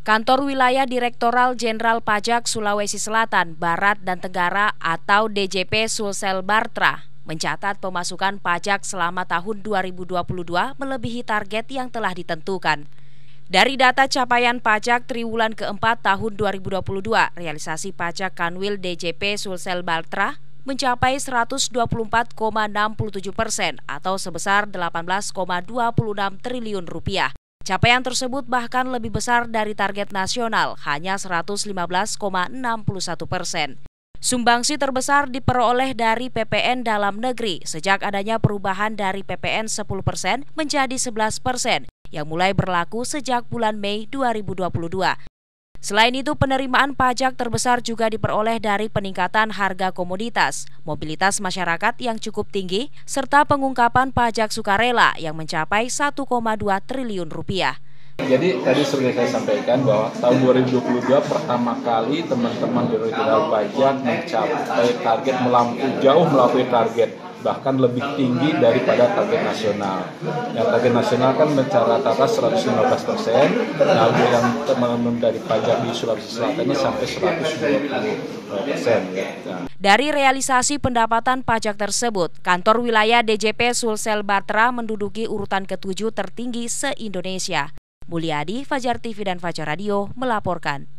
Kantor Wilayah Direktoral Jenderal Pajak Sulawesi Selatan, Barat dan Tenggara atau DJP Sulsel Bartra mencatat pemasukan pajak selama tahun 2022 melebihi target yang telah ditentukan. Dari data capaian pajak triwulan keempat tahun 2022, realisasi pajak Kanwil DJP Sulsel Bartra mencapai 124,67 persen atau sebesar 18,26 triliun rupiah. Capaian tersebut bahkan lebih besar dari target nasional, hanya 115,61 persen. Sumbangsi terbesar diperoleh dari PPN dalam negeri sejak adanya perubahan dari PPN 10% persen menjadi 11% persen yang mulai berlaku sejak bulan Mei 2022. Selain itu, penerimaan pajak terbesar juga diperoleh dari peningkatan harga komoditas, mobilitas masyarakat yang cukup tinggi, serta pengungkapan pajak sukarela yang mencapai 1,2 triliun rupiah. Jadi tadi sudah saya sampaikan bahwa tahun 2022 pertama kali teman-teman dari pajak mencapai target melampaui jauh melampaui target bahkan lebih tinggi daripada target nasional. Yang nah, target nasional kan mencara atas 115 persen, lalu yang dari pajak di Sulawesi Selatan ini sampai 120 persen. Ya. Dari realisasi pendapatan pajak tersebut, kantor wilayah DJP Sulsel Batra menduduki urutan ketujuh tertinggi se-Indonesia. Mulyadi, Fajar TV dan Fajar Radio melaporkan.